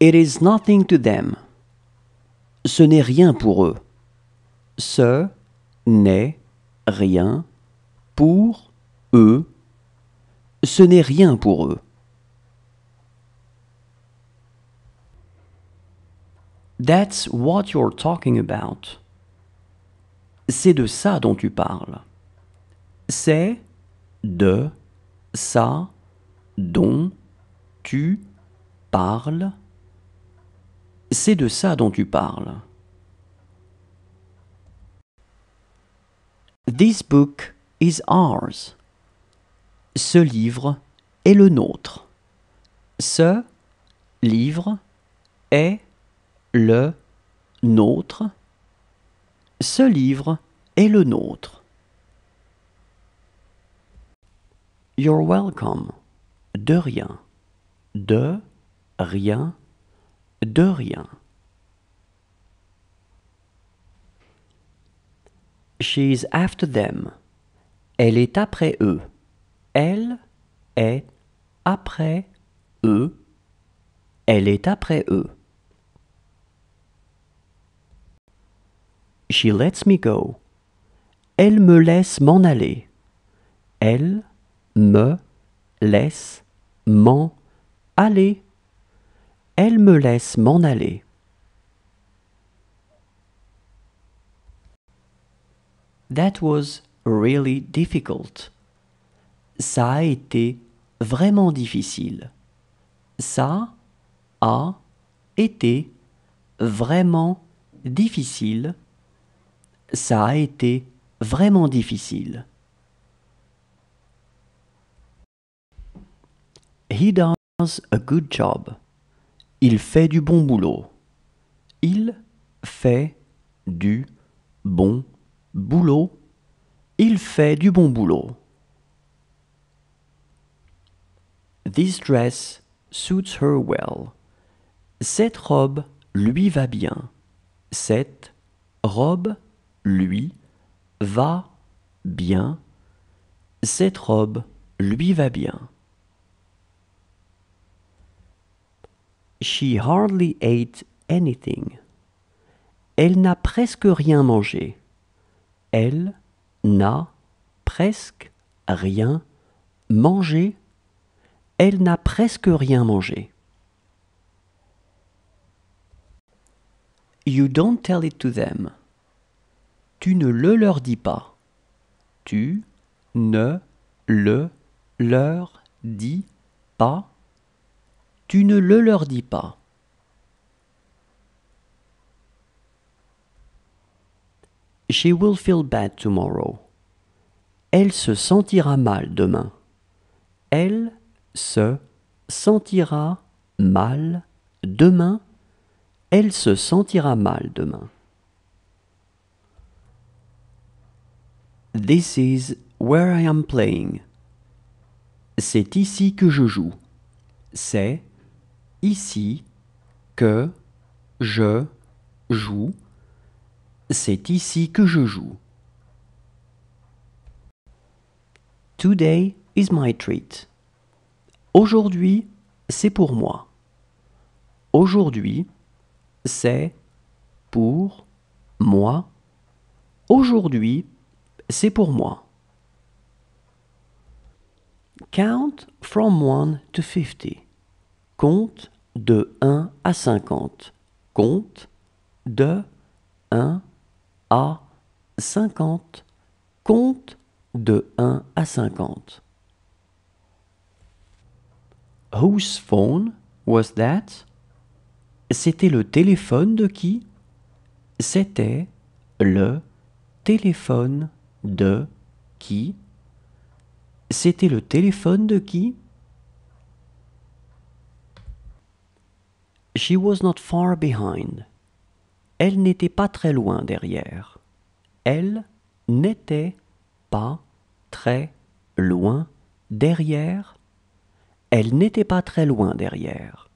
It is nothing to them. Ce n'est rien pour eux. Ce n'est rien pour eux. Ce n'est rien pour eux. That's what you're talking about. C'est de ça dont tu parles. C'est de ça dont tu parles. C'est de ça dont tu parles. This book is ours. Ce livre est le nôtre. Ce livre est le nôtre. Ce livre est le nôtre. You're welcome. De rien. De rien de rien. She's after them. Elle est après eux. Elle est après eux. Elle est après eux. She lets me go. Elle me laisse m'en aller. Elle me laisse m'en aller elle me laisse m'en aller. That was really difficult. Ça a été vraiment difficile. Ça a été vraiment difficile. Ça a été vraiment difficile. He does a good job. Il fait du bon boulot. Il fait du bon boulot. Il fait du bon boulot. This dress suits her well. Cette robe lui va bien. Cette robe lui va bien. Cette robe lui va bien. She hardly ate anything. Elle n'a presque rien mangé. Elle n'a presque rien mangé. Elle n'a presque rien mangé. You don't tell it to them. Tu ne le leur dis pas. Tu ne le leur dis pas tu ne le leur dis pas. She will feel bad tomorrow. Elle se sentira mal demain. Elle se sentira mal demain. Elle se sentira mal demain. This is where I am playing. C'est ici que je joue. C'est ici que je joue. C'est ici que je joue. Today is my treat. Aujourd'hui, c'est pour moi. Aujourd'hui, c'est pour moi. Aujourd'hui, c'est pour moi. Count from 1 to 50. Compte de 1 à 50. Compte de 1 à 50. Compte de 1 à 50. Whose phone was that? C'était le téléphone de qui? C'était le téléphone de qui? C'était le téléphone de qui? She was not far behind. Elle n'était pas très loin derrière. Elle n'était pas très loin derrière. Elle n'était pas très loin derrière.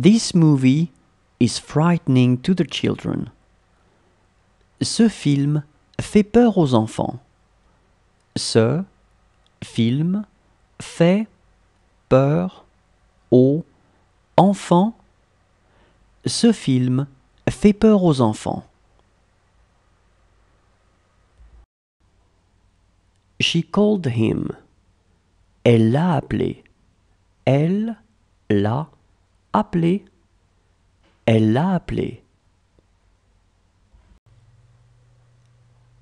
This movie is frightening to the children. Ce film fait peur aux enfants. Ce film fait peur au Enfant, ce film fait peur aux enfants. She called him. Elle l'a appelé. Elle l'a appelé. Elle l'a appelé.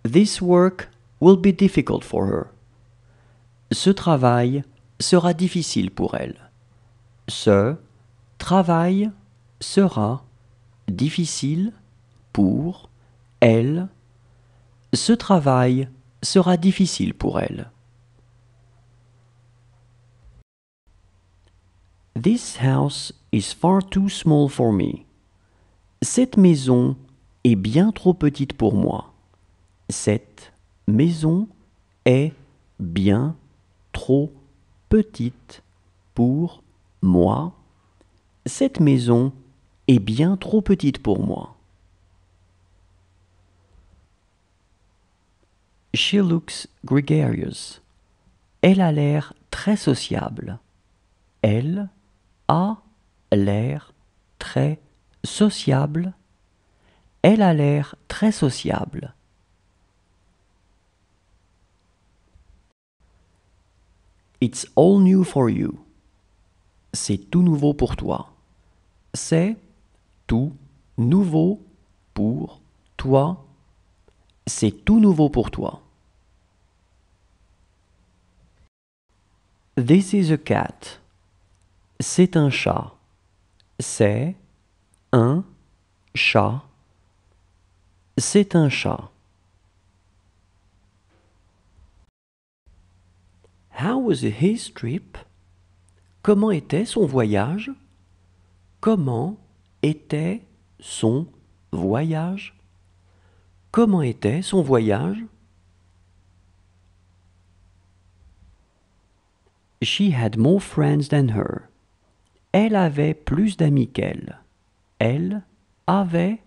This work will be difficult for her. Ce travail sera difficile pour elle ce travail sera difficile pour elle. Ce travail sera difficile pour elle. This house is far too small for me. Cette maison est bien trop petite pour moi. Cette maison est bien trop petite pour moi, cette maison est bien trop petite pour moi. She looks gregarious. Elle a l'air très sociable. Elle a l'air très sociable. Elle a l'air très sociable. It's all new for you c'est tout nouveau pour toi. C'est tout nouveau pour toi. C'est tout nouveau pour toi. This is a cat. C'est un chat. C'est un chat. C'est un chat. How was his trip? Comment était son voyage Comment était son voyage Comment était son voyage She had more friends than her. Elle avait plus d'amis qu'elle. Elle avait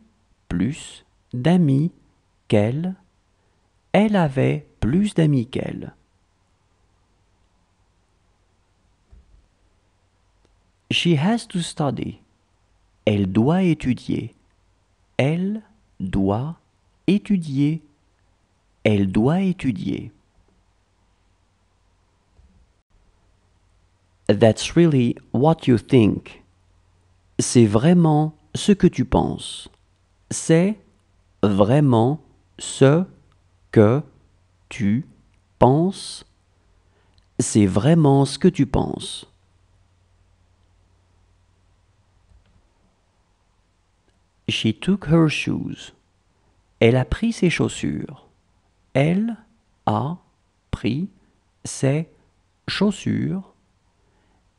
plus d'amis qu'elle. Elle avait plus d'amis qu'elle. She has to study. Elle doit étudier. Elle doit étudier. Elle doit étudier. That's really what you think. C'est vraiment ce que tu penses. C'est vraiment ce que tu penses. C'est vraiment ce que tu penses. She took her shoes. Elle a pris ses chaussures. Elle a pris ses chaussures.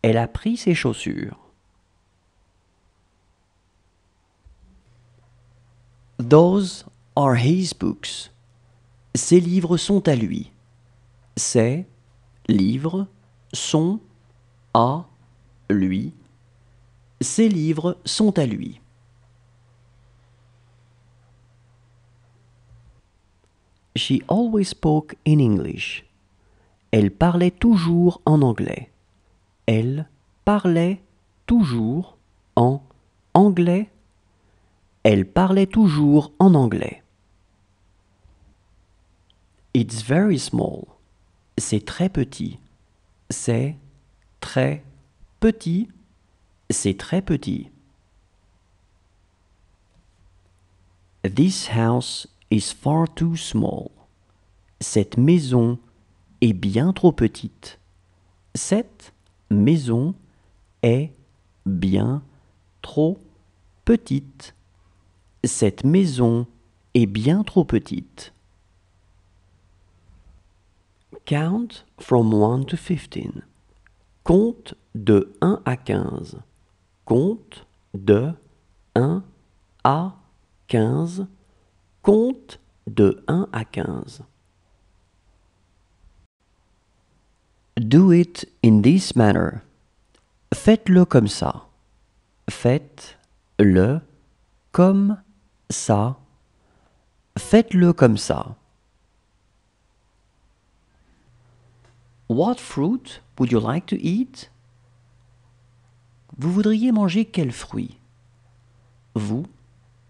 Elle a pris ses chaussures. Those are his books. Ces livres sont à lui. Ces livres sont à lui. Ces livres sont à lui. She always spoke in English. Elle parlait toujours en anglais. Elle parlait toujours en anglais. Elle parlait toujours en anglais. It's very small. C'est très petit. C'est très petit. C'est très petit. This house is far too small. Cette maison est bien trop petite. Cette maison est bien trop petite. Cette maison est bien trop petite. Count from 1 to 15. Compte de 1 à 15. Compte de 1 à 15. Compte de 1 à 15. Do it in this manner. Faites-le comme ça. Faites-le comme ça. Faites-le comme ça. What fruit would you like to eat? Vous voudriez manger quel fruit? Vous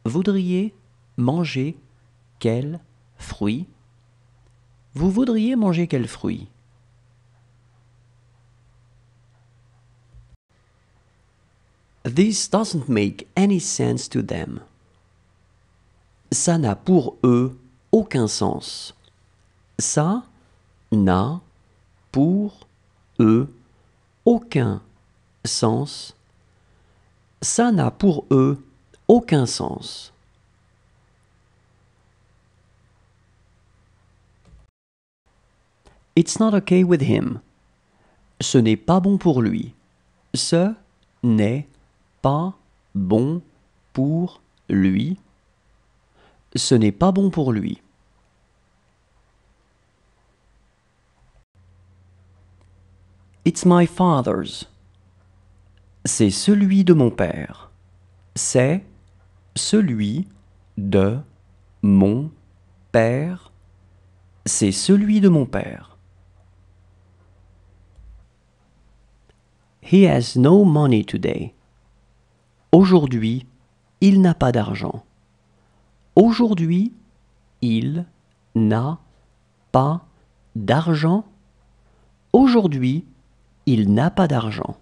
voudriez manger quel fruit Vous voudriez manger quel fruit This doesn't make any sense to them. Ça n'a pour eux aucun sens. Ça n'a pour eux aucun sens. Ça n'a pour eux aucun sens. It's not okay with him. Ce n'est pas bon pour lui. Ce n'est pas bon pour lui. Ce n'est pas bon pour lui. It's my father's. C'est celui de mon père. C'est celui de mon père. C'est celui de mon père. He has no money today. Aujourd'hui, il n'a pas d'argent. Aujourd'hui, il n'a pas d'argent. Aujourd'hui, il n'a pas d'argent.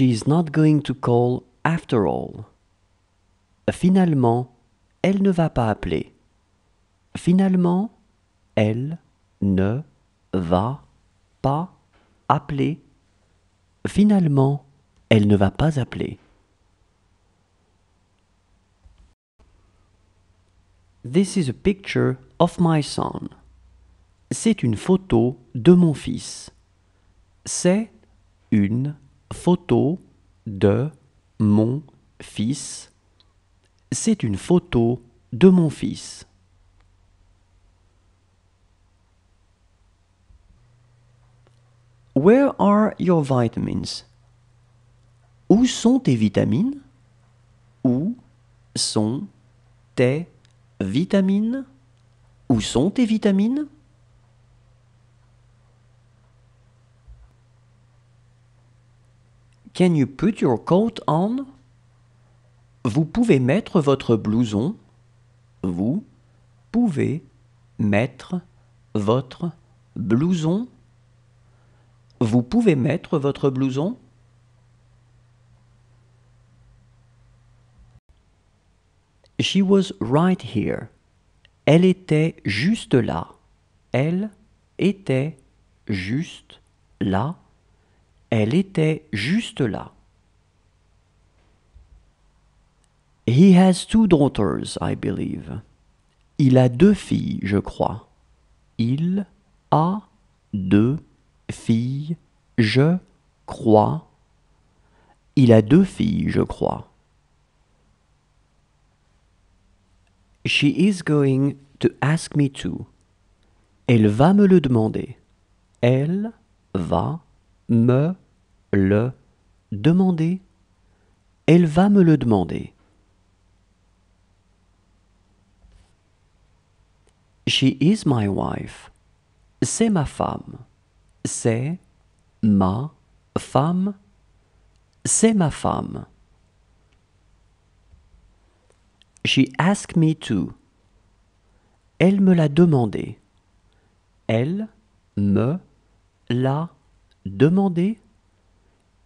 is not going to call after all. Finalement, elle ne va pas appeler. Finalement, elle ne va pas appeler. Finalement, elle ne va pas appeler. This is a picture of my son. C'est une photo de mon fils. C'est une photo de mon fils. C'est une photo de mon fils. Where are your vitamins? Où sont tes vitamines? Où sont tes vitamines? Où sont tes vitamines? Can you put your coat on? Vous pouvez mettre votre blouson. Vous pouvez mettre votre blouson. Vous pouvez mettre votre blouson She was right here. Elle était juste là. Elle était juste là. Elle était juste là. He has two daughters, I believe. Il a deux filles, je crois. Il a deux fille, je crois. Il a deux filles, je crois. She is going to ask me to. Elle va me le demander. Elle va me le demander. Elle va me le demander. She is my wife. C'est ma femme. C'est ma femme. C'est ma femme. She asked me to. Elle me l'a demandé. Elle me l'a demandé.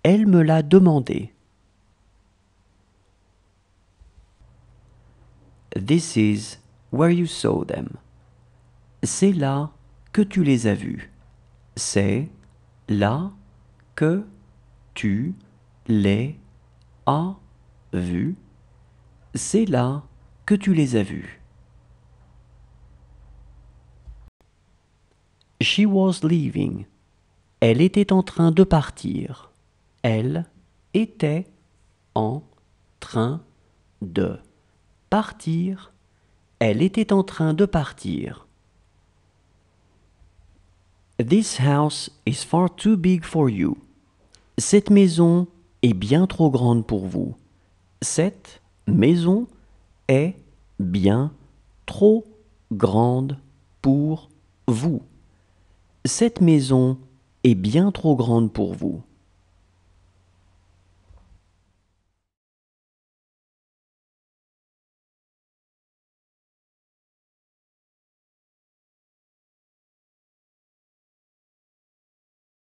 Elle me l'a demandé. This is where you saw them. C'est là que tu les as vus c'est là que tu les as vus. C'est là que tu les as vus. She was leaving. Elle était en train de partir. Elle était en train de partir. Elle était en train de partir. This house is far too big for you. Cette maison est bien trop grande pour vous. Cette maison est bien trop grande pour vous. Cette maison est bien trop grande pour vous.